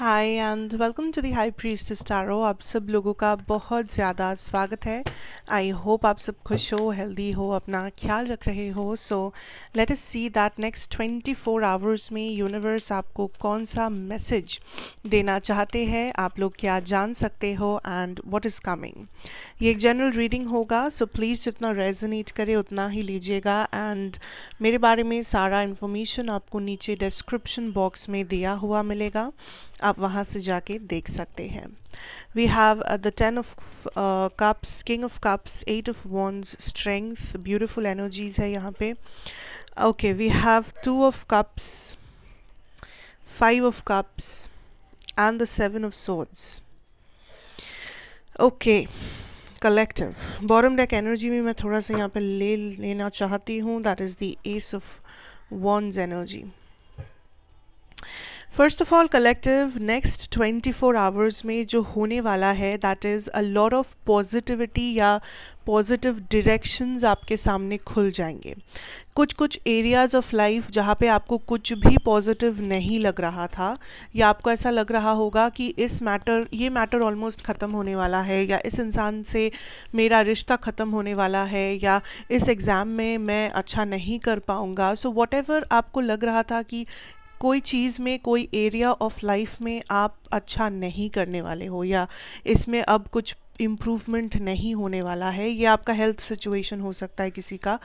hi and welcome to the high priest स्टारो आप सब लोगों का बहुत ज़्यादा स्वागत है आई होप आप सब खुश हो हेल्दी हो अपना ख्याल रख रहे हो so let us see that next 24 hours में यूनिवर्स आपको कौन सा मैसेज देना चाहते हैं आप लोग क्या जान सकते हो एंड व्हाट इज़ कमिंग ये एक जनरल रीडिंग होगा सो so प्लीज़ जितना रेजोनेट करे उतना ही लीजिएगा एंड मेरे बारे में सारा इन्फॉर्मेशन आपको नीचे डिस्क्रिप्शन बॉक्स में दिया हुआ मिलेगा आप वहाँ से जाके देख सकते हैं we have the ten of cups king of cups eight of wands strength beautiful energies है यहाँ पे okay we have two of cups five of cups and the seven of swords okay collective बॉरम deck energy में मैं थोड़ा सा यहाँ पे ले लेना चाहती हूँ that is the ace of wands energy first of all collective next 24 hours में जो होने वाला है that is a lot of positivity या पॉजिटिव डायरेक्शंस आपके सामने खुल जाएंगे कुछ कुछ एरियाज़ ऑफ लाइफ जहाँ पे आपको कुछ भी पॉजिटिव नहीं लग रहा था या आपको ऐसा लग रहा होगा कि इस मैटर ये मैटर ऑलमोस्ट ख़त्म होने वाला है या इस इंसान से मेरा रिश्ता ख़त्म होने वाला है या इस एग्ज़ाम में मैं अच्छा नहीं कर पाऊँगा सो वॉट आपको लग रहा था कि कोई चीज़ में कोई एरिया ऑफ लाइफ में आप अच्छा नहीं करने वाले हो या इसमें अब कुछ इम्प्रूवमेंट नहीं होने वाला है ये आपका हेल्थ सिचुएशन हो सकता है किसी का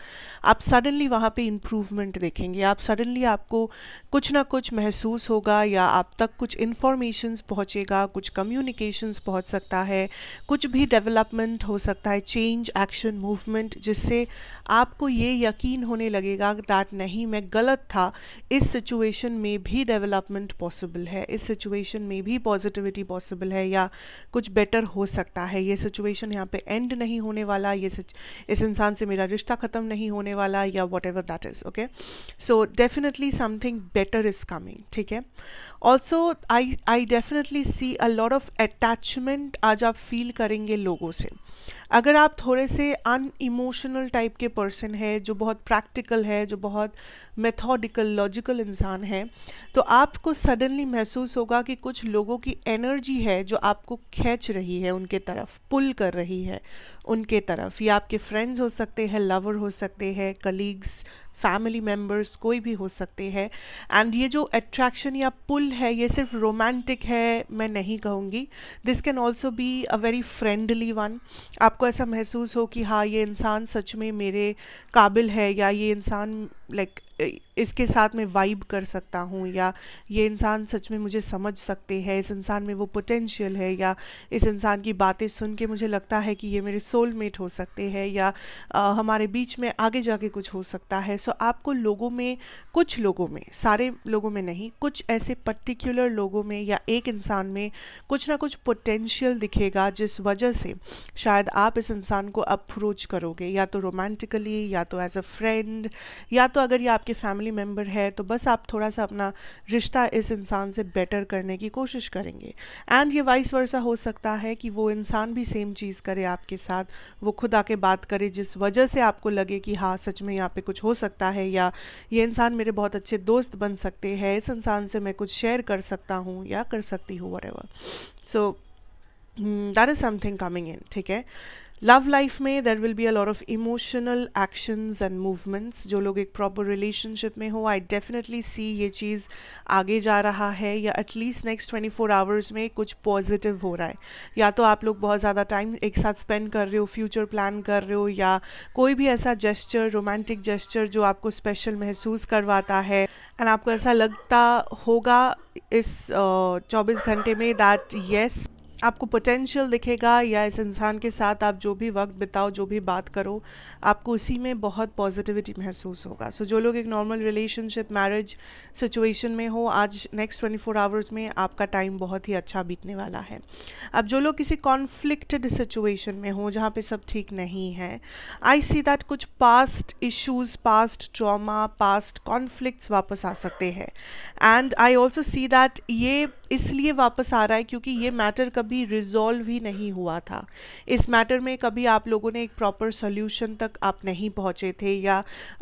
आप सडनली वहाँ पे इम्प्रूवमेंट देखेंगे आप सडनली आपको कुछ ना कुछ महसूस होगा या आप तक कुछ इन्फॉर्मेशंस पहुँचेगा कुछ कम्युनिकेशंस पहुँच सकता है कुछ भी डेवलपमेंट हो सकता है चेंज एक्शन मूवमेंट जिससे आपको ये यकीन होने लगेगा दैट नहीं मैं गलत था इस सिचुएशन में भी डेवलपमेंट पॉसिबल है इस सिचुएशन में भी पॉजिटिविटी पॉसिबल है या कुछ बेटर हो सकता है ये सिचुएशन यहाँ पे एंड नहीं होने वाला ये इस इंसान से मेरा रिश्ता ख़त्म नहीं होने वाला या whatever that is okay so definitely something better is coming ठीक है also I I definitely see a lot of attachment आज आप फील करेंगे लोगों से अगर आप थोड़े से अन इमोशनल टाइप के पर्सन है जो बहुत प्रैक्टिकल है जो बहुत मेथोडिकल लॉजिकल इंसान है तो आपको सडनली महसूस होगा कि कुछ लोगों की एनर्जी है जो आपको खींच रही है उनके तरफ पुल कर रही है उनके तरफ ये आपके फ्रेंड्स हो सकते हैं लवर हो सकते हैं कलीग्स फैमिली मेम्बर्स कोई भी हो सकते हैं एंड ये जो अट्रैक्शन या पुल है ये सिर्फ रोमांटिक है मैं नहीं कहूँगी this can also be a very friendly one आपको ऐसा महसूस हो कि हाँ ये इंसान सच में मेरे काबिल है या ये इंसान लाइक इसके साथ मैं वाइब कर सकता हूँ या ये इंसान सच में मुझे समझ सकते हैं इस इंसान में वो पोटेंशियल है या इस इंसान की बातें सुन के मुझे लगता है कि ये मेरे सोलमेट हो सकते हैं या आ, हमारे बीच में आगे जाके कुछ हो सकता है सो आपको लोगों में कुछ लोगों में सारे लोगों में नहीं कुछ ऐसे पर्टिकुलर लोगों में या एक इंसान में कुछ ना कुछ पोटेंशियल दिखेगा जिस वजह से शायद आप इस इंसान को अप्रोच करोगे या तो रोमांटिकली या तो एज अ फ्रेंड या तो अगर ये आपके फैमिली मेम्बर है तो बस आप थोड़ा सा अपना रिश्ता इस इंसान से बेटर करने की कोशिश करेंगे एंड ये वाइस वर्षा हो सकता है कि वो इंसान भी सेम चीज़ करे आपके साथ वो खुद आके बात करे जिस वजह से आपको लगे कि हाँ सच में यहाँ पे कुछ हो सकता है या ये इंसान मेरे बहुत अच्छे दोस्त बन सकते हैं इस इंसान से मैं कुछ शेयर कर सकता हूँ या कर सकती हूँ what so that is something coming in ठीक है लव लाइफ में there will be a lot of emotional actions and movements जो लोग एक प्रॉपर रिलेशनशिप में हो आई डेफिनेटली सी ये चीज़ आगे जा रहा है या at least next twenty four hours में कुछ पॉजिटिव हो रहा है या तो आप लोग बहुत ज़्यादा टाइम एक साथ स्पेंड कर रहे हो फ्यूचर प्लान कर रहे हो या कोई भी ऐसा जेस्चर रोमांटिक जेस्चर जो आपको स्पेशल महसूस करवाता है एंड आपको ऐसा लगता होगा इस चौबीस uh, घंटे में दैट येस yes, आपको पोटेंशियल दिखेगा या इस इंसान के साथ आप जो भी वक्त बिताओ जो भी बात करो आपको उसी में बहुत पॉजिटिविटी महसूस होगा सो so, जो लोग एक नॉर्मल रिलेशनशिप मैरिज सिचुएशन में हो आज नेक्स्ट 24 आवर्स में आपका टाइम बहुत ही अच्छा बीतने वाला है अब जो लोग किसी कॉन्फ्लिक्टेड सिचुएशन में हो जहाँ पे सब ठीक नहीं है आई सी दैट कुछ past issues past trauma past conflicts वापस आ सकते हैं and I also see that ये इसलिए वापस आ रहा है क्योंकि ये मैटर कभी कभी रिजॉल्व ही नहीं हुआ था इस मैटर में कभी आप लोगों ने एक प्रॉपर सोल्यूशन तक आप नहीं पहुँचे थे या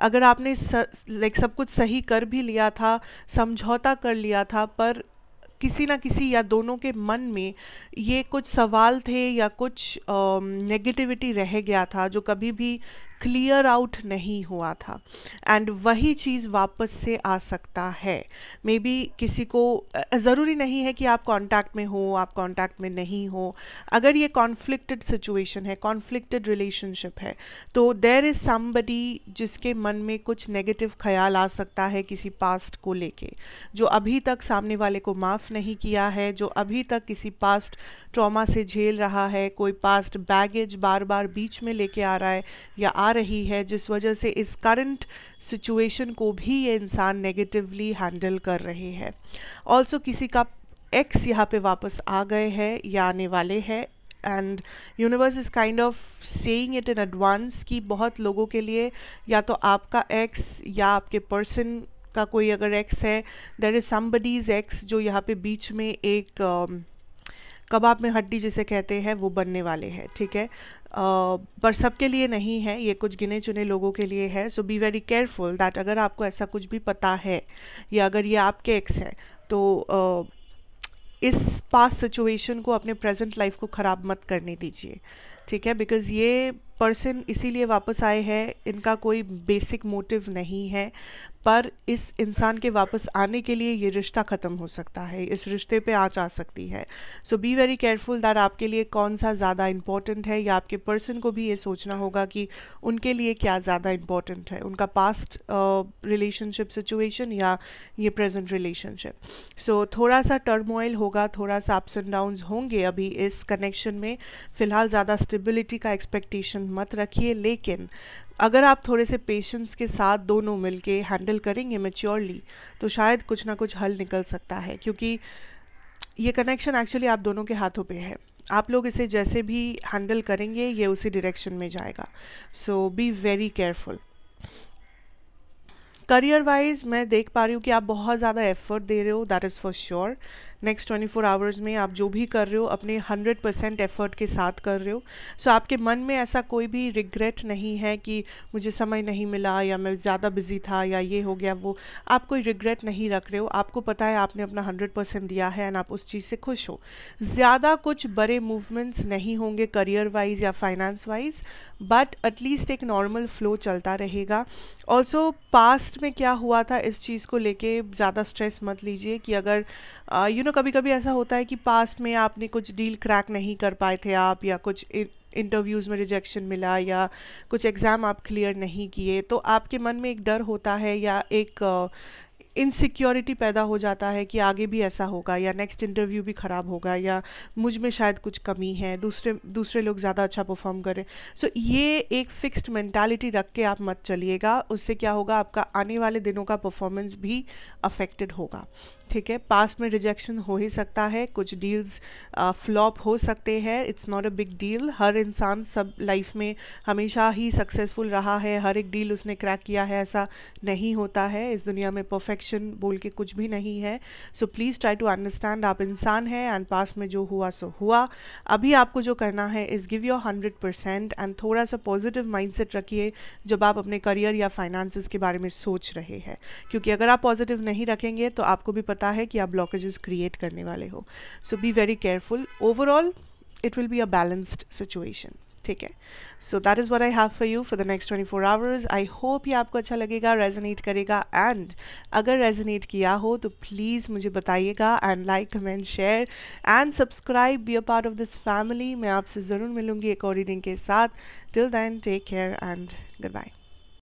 अगर आपने लाइक सब कुछ सही कर भी लिया था समझौता कर लिया था पर किसी ना किसी या दोनों के मन में ये कुछ सवाल थे या कुछ नेगेटिविटी रह गया था जो कभी भी क्लियर आउट नहीं हुआ था एंड वही चीज़ वापस से आ सकता है मे बी किसी को ज़रूरी नहीं है कि आप कांटेक्ट में हो आप कांटेक्ट में नहीं हो अगर ये कॉन्फ्लिक्टेड सिचुएशन है कॉन्फ्लिक्टेड रिलेशनशिप है तो देर इज़ समबडी जिसके मन में कुछ नेगेटिव ख्याल आ सकता है किसी पास्ट को लेके जो अभी तक सामने वाले को माफ़ नहीं किया है जो अभी तक किसी पास्ट ट्रॉमा से झेल रहा है कोई पास्ट बैगेज बार बार बीच में लेके आ रहा है या आ रही है जिस वजह से इस करंट सिचुएशन को भी ये इंसान नेगेटिवली हैंडल कर रहे हैं ऑल्सो किसी का एक्स यहाँ पे वापस आ गए हैं या आने वाले हैं and universe is kind of saying it in advance कि बहुत लोगों के लिए या तो आपका एक्स या आपके पर्सन का कोई अगर एक्स है देर इज़ समबडीज़ एक्स जो यहाँ पे बीच में एक uh, कबाब में हड्डी जिसे कहते हैं वो बनने वाले हैं ठीक है पर सबके लिए नहीं है ये कुछ गिने चुने लोगों के लिए है so be very careful that अगर आपको ऐसा कुछ भी पता है या अगर ये आपके एक्स है तो uh, इस पास सिचुएशन को अपने प्रेजेंट लाइफ को ख़राब मत करने दीजिए ठीक है बिकॉज़ ये पर्सन इसीलिए वापस आए हैं इनका कोई बेसिक मोटिव नहीं है पर इस इंसान के वापस आने के लिए ये रिश्ता ख़त्म हो सकता है इस रिश्ते पे आ जा सकती है so be very careful that आपके लिए कौन सा ज़्यादा इम्पॉर्टेंट है या आपके पर्सन को भी ये सोचना होगा कि उनके लिए क्या ज़्यादा इम्पॉर्टेंट है उनका पास्ट रिलेशनशिप सिचुएशन या ये प्रेजेंट रिलेशनशिप सो थोड़ा सा टर्मोइल होगा थोड़ा सा अप्स एंड डाउन होंगे अभी इस कनेक्शन में फ़िलहाल ज़्यादा स्टेबिलिटी का एक्सपेक्टेशन मत रखिए लेकिन अगर आप थोड़े से पेशेंस के साथ दोनों मिलके हैंडल करेंगे मेच्योरली तो शायद कुछ ना कुछ हल निकल सकता है क्योंकि ये कनेक्शन एक्चुअली आप दोनों के हाथों पे है आप लोग इसे जैसे भी हैंडल करेंगे ये उसी डायरेक्शन में जाएगा so be very careful career wise मैं देख पा रही हूँ कि आप बहुत ज़्यादा एफर्ट दे रहे हो that is for sure next 24 hours में आप जो भी कर रहे हो अपने 100 परसेंट एफर्ट के साथ कर रहे हो सो so, आपके मन में ऐसा कोई भी रिग्रेट नहीं है कि मुझे समय नहीं मिला या मैं ज़्यादा बिजी था या ये हो गया वो आप कोई रिग्रेट नहीं रख रहे हो आपको पता है आपने अपना हंड्रेड परसेंट दिया है एंड आप उस चीज़ से खुश हो ज़्यादा कुछ बड़े मूवमेंट्स नहीं होंगे करियर वाइज या फाइनेंस वाइज बट एटलीस्ट एक नॉर्मल फ्लो चलता रहेगा ऑल्सो पास्ट में क्या हुआ था इस चीज़ को लेके ज़्यादा स्ट्रेस मत लीजिए कि अगर यू uh, नो कभी कभी ऐसा होता है कि पास्ट में आपने कुछ डील क्रैक नहीं कर पाए थे आप या कुछ इंटरव्यूज़ में रिजेक्शन मिला या कुछ एग्ज़ाम आप क्लियर नहीं किए तो आपके मन में एक डर होता है या एक इनसिक्योरिटी पैदा हो जाता है कि आगे भी ऐसा होगा या नेक्स्ट इंटरव्यू भी ख़राब होगा या मुझ में शायद कुछ कमी है दूसरे दूसरे लोग ज़्यादा अच्छा परफॉर्म करें सो so, ये एक फिक्स्ड मैंटालिटी रख के आप मत चलिएगा उससे क्या होगा आपका आने वाले दिनों का परफॉर्मेंस भी अफेक्टेड होगा ठीक है पास्ट में रिजेक्शन हो ही सकता है कुछ डील्स फ्लॉप हो सकते हैं it's not a big deal हर इंसान सब लाइफ में हमेशा ही सक्सेसफुल रहा है हर एक डील उसने क्रैक किया है ऐसा नहीं होता है इस दुनिया में परफेक्शन बोल के कुछ भी नहीं है so please try to understand आप इंसान हैं एंड पास में जो हुआ सो हुआ अभी आपको जो करना है is give your hundred percent and थोड़ा सा पॉजिटिव माइंड रखिए जब आप अपने करियर या फाइनेंसिस के बारे में सोच रहे हैं क्योंकि अगर आप पॉजिटिव नहीं रखेंगे तो आपको भी पता पता है कि आप ब्लॉकेजेस क्रिएट करने वाले हो so be very careful overall it will be a balanced situation ठीक है so that is what I have for you for the next twenty four hours I hope ये आपको अच्छा लगेगा रेजोनेट करेगा एंड अगर रेजोनेट किया हो तो प्लीज़ मुझे बताइएगा and like comment share and subscribe be a part of this family मैं आपसे ज़रूर मिलूंगी एक और रीडिंग के साथ till then take care and good bye